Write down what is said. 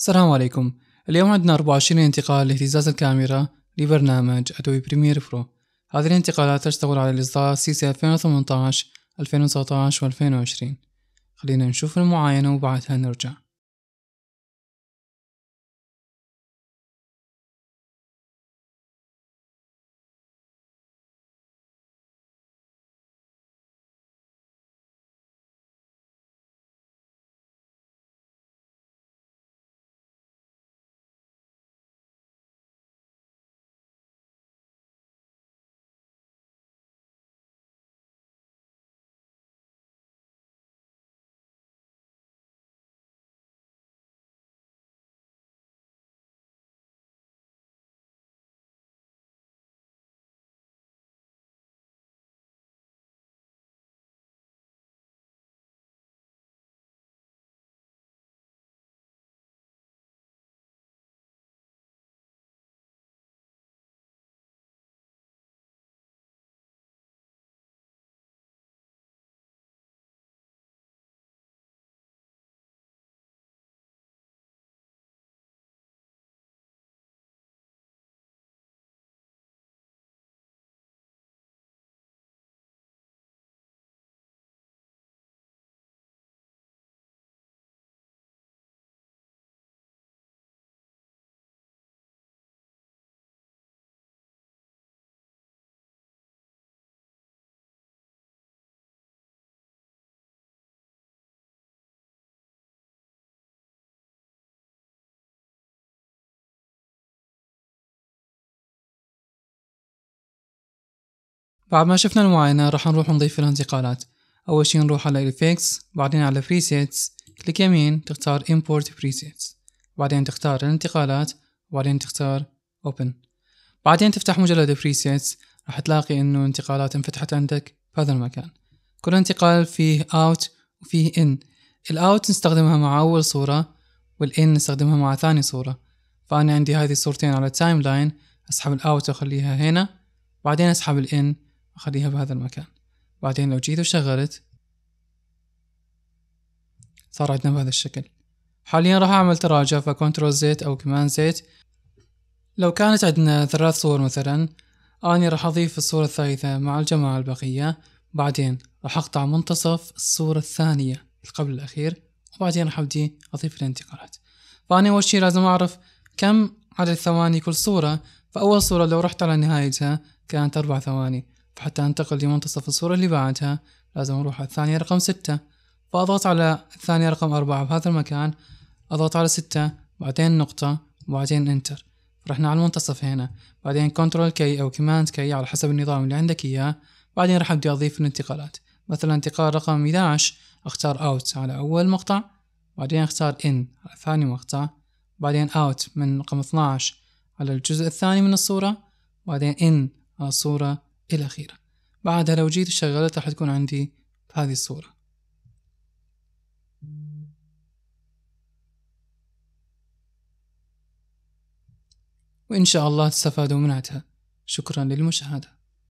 السلام عليكم اليوم عندنا 24 انتقال لاهتزاز الكاميرا لبرنامج ادوبي بريمير برو هذه الانتقالات تشتغل على الاصدار سي سي 2018 2019 و 2020 خلينا نشوف المعاينة وبعدها نرجع بعد ما شفنا المعاينة راح نروح نضيف الانتقالات أول شي نروح على Effects بعدين على Presets كليك يمين تختار Import Presets بعدين تختار الانتقالات وبعدين تختار Open بعدين تفتح مجلد Presets راح تلاقي إنه انتقالات انفتحت عندك في هذا المكان كل انتقال فيه Out وفيه In الأوت نستخدمها مع أول صورة والإن نستخدمها مع ثاني صورة فأنا عندي هذه الصورتين على التايم لاين أسحب الأوت وأخليها هنا بعدين أسحب الإن أخليها بهذا المكان بعدين لو جيت وشغلت صار عندنا بهذا الشكل حاليا راح أعمل تراجع فكنترول زيت أو كمان زيت لو كانت عندنا ثلاث صور مثلا أني راح أضيف الصورة الثالثة مع الجماعة البقية بعدين راح أقطع منتصف الصورة الثانية قبل الأخير وبعدين راح أبدي أضيف الانتقالات فأنا أول شي لازم أعرف كم عدد ثواني كل صورة فأول صورة لو رحت على نهايتها كانت أربع ثواني فحتى أنتقل لمنتصف الصورة اللي بعدها لازم أروح على الثانية رقم ستة فأضغط على الثانية رقم أربعة بهذا المكان أضغط على ستة بعدين نقطة وبعدين انتر رحنا على المنتصف هنا بعدين كنترول كي أو كماند كي على حسب النظام اللي عندك إياه بعدين راح أبدي أضيف الانتقالات مثلا انتقال رقم 11 أختار أوت على أول مقطع بعدين أختار إن على ثاني مقطع بعدين أوت من رقم 12 على الجزء الثاني من الصورة بعدين إن على الصورة إلى آخره بعدها لو جيت شغلتها تكون عندي بهذه الصورة وإن شاء الله تستفادوا منعتها شكرا للمشاهدة